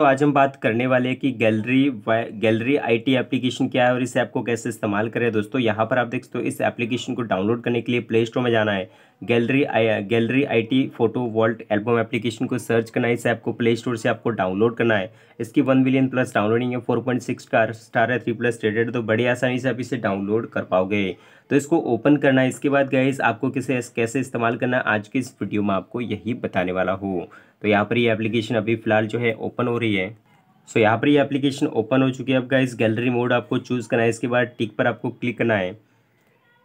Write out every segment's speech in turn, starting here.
तो आज हम बात करने वाले हैं कि गैलरी गैलरी आईटी एप्लीकेशन क्या है और इसे ऐप को कैसे इस्तेमाल करें दोस्तों यहाँ पर आप देख सकते हो इस एप्लीकेशन को डाउनलोड करने के लिए प्ले स्टोर में जाना है gallery gallery IT photo vault album application को सर्च करना है इसे आपको प्ले स्टोर से आपको डाउनलोड करना है इसकी वन मिलियन प्लस डाउनलोडिंग है फोर पॉइंट सिक्स स्टार है थ्री प्लस रेटेड तो बड़ी आसानी से आप इसे डाउनलोड कर पाओगे तो इसको ओपन करना है इसके बाद गाइज आपको किसे कैसे इस्तेमाल करना आज की इस वीडियो में आपको यही बताने वाला हूँ तो यहाँ पर ये एप्लीकेशन अभी फ़िलहाल जो है ओपन हो रही है सो so, यहाँ पर ये एप्लीकेशन ओपन हो चुकी है अब गाइज गैलरी मोड आपको चूज़ करना है इसके बाद टिक पर आपको क्लिक करना है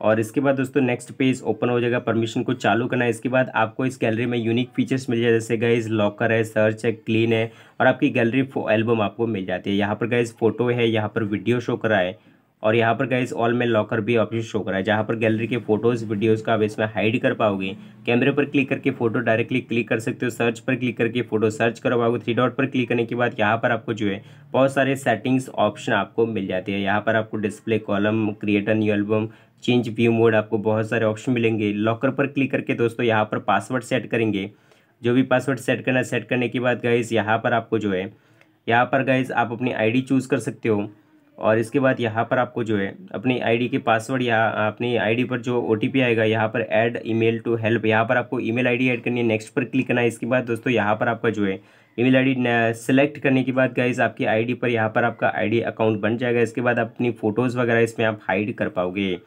और इसके बाद दोस्तों नेक्स्ट पेज ओपन हो जाएगा परमिशन को चालू करना है इसके बाद आपको इस गैलरी में यूनिक फीचर्स मिल जाए जैसे गाइज लॉकर है सर्च है क्लीन है और आपकी गैलरी एल्बम आपको मिल जाती है यहाँ पर गाइज फोटो है यहाँ पर वीडियो शो करा है और यहाँ पर गाइज ऑल में लॉकर भी ऑप्शन शो करा है जहाँ पर गैलरी के फोटोज़ वीडियोज़ का आप इसमें हाइड कर पाओगे कैमरे पर क्लिक करके फोटो डायरेक्टली क्लिक कर सकते हो सर्च पर क्लिक करके फोटो सर्च कर पाओगे थ्री डॉट पर क्लिक करने के बाद यहाँ पर आपको जो है बहुत सारे सेटिंग्स ऑप्शन आपको मिल जाते हैं यहाँ पर आपको display column creator new album change view mode आपको बहुत सारे ऑप्शन मिलेंगे लॉकर पर क्लिक करके दोस्तों यहाँ पर पासवर्ड सेट करेंगे जो भी पासवर्ड सेट करना सेट करने के बाद गाइज यहाँ पर आपको जो है यहाँ पर गाइज आप अपनी आईडी चूज़ कर सकते हो और इसके बाद यहाँ पर आपको जो है अपनी आईडी के पासवर्ड या अपनी आईडी पर जो ओ आएगा यहाँ पर ऐड ईमेल टू हेल्प यहाँ पर आपको ईमेल आईडी ऐड करनी है नेक्स्ट पर क्लिक करना है इसके बाद दोस्तों यहाँ पर आपका जो है ईमेल आईडी सेलेक्ट करने के बाद गाइज आपकी आईडी पर यहाँ पर आपका आईडी अकाउंट बन जाएगा इसके बाद अपनी फ़ोटोज़ वगैरह इसमें आप हाइड कर पाओगे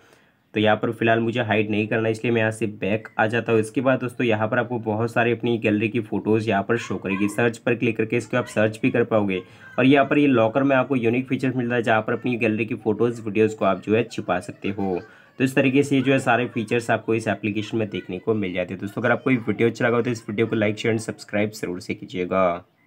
तो यहाँ पर फिलहाल मुझे हाइड नहीं करना इसलिए मैं यहाँ से बैक आ जाता हूँ इसके बाद दोस्तों यहाँ पर आपको बहुत सारे अपनी गैलरी की फ़ोटोज़ यहाँ पर शो करेगी सर्च पर क्लिक करके इसको आप सर्च भी कर पाओगे और यहाँ पर ये लॉकर में आपको यूनिक फीचर्स मिलता है जहाँ पर अपनी गैलरी की फ़ोटोज़ वीडियोज़ को आप जो है छिपा सकते हो तो इस तरीके से जो है सारे फीचर्स आपको इस एप्लीकेशन में देखने को मिल जाते हैं दोस्तों अगर आपको वीडियो अच्छा लगा हो तो इस वीडियो को लाइक शेयर एंड सब्सक्राइब जरूर से कीजिएगा